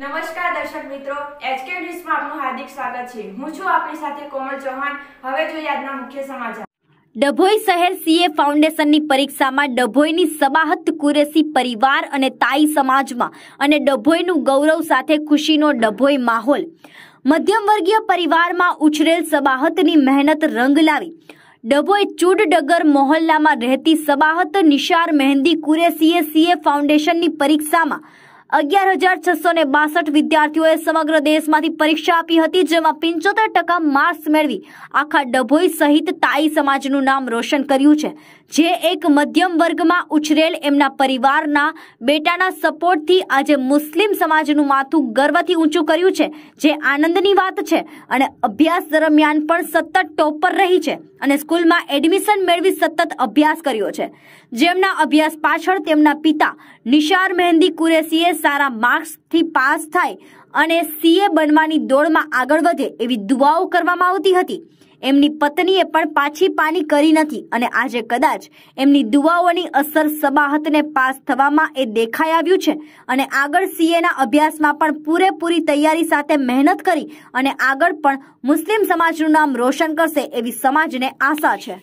નમસ્કાર દર્શક મિત્રો એચકે ન્યૂઝમાં આપનું હાર્દિક સ્વાગત છે હું છું આપની સાથે કોમલ ચૌહાણ હવે જોઈએ આજના મુખ્ય સમાચાર ડભોઈ શહેર સીએ ફાઉન્ડેશનની પરીક્ષામાં ડભોઈની સબાહત કુરેસી પરિવાર અને તાઈ સમાજમાં અને ડભોઈનું ગૌરવ સાથે ખુશીનો ડભોઈ માહોલ મધ્યમવર્ગીય પરિવારમાં ઉછરેલ સબાહતની મહેનત રંગ લાવી ડભોઈ ચૂડડગર ડગર મોહલ્લામાં રહેતી સબાહત નિશાર મહેંદી કુરેસીએ સીએ ફાઉન્ડેશનની પરીક્ષામાં અગિયાર હજાર છસો ને બાસઠ વિદ્યાર્થીઓએ સમગ્ર દેશમાંથી પરીક્ષા આપી હતી જેમાં પંચોતેર ટકા માર્ક્સ મેળવી આખા ડભોઈ સહિત તાઈ સમાજનું નામ રોશન કર્યું છે જે એક મધ્યમ વર્ગમાં ઉછરેલ એમના પરિવારના બેટાના સપોર્ટથી આજે મુસ્લિમ સમાજનું માથું ગર્વથી ઊંચું કર્યું છે જે આનંદની વાત છે અને અભ્યાસ દરમિયાન પણ સતત ટોપ પર રહી છે અને સ્કૂલમાં એડમિશન મેળવી સતત અભ્યાસ કર્યો છે જેમના અભ્યાસ પાછળ તેમના પિતા નિશાર મહેંદી કુરેશીએ સારા માર્ક્સથી પાસ થાય અને સીએ બનવાની દોડમાં આગળ વધે એવી દુઆઓ કરવામાં આવતી હતી એમની પત્નીએ પણ પાછી પાની કરી નથી અને આજે કદાચ એમની દુવાઓની અસર સબાહતને પાસ થવામાં એ દેખાઈ આવ્યું છે અને આગળ સીએના અભ્યાસમાં પણ પૂરેપૂરી તૈયારી સાથે મહેનત કરી અને આગળ પણ મુસ્લિમ સમાજનું નામ રોશન કરશે એવી સમાજને આશા છે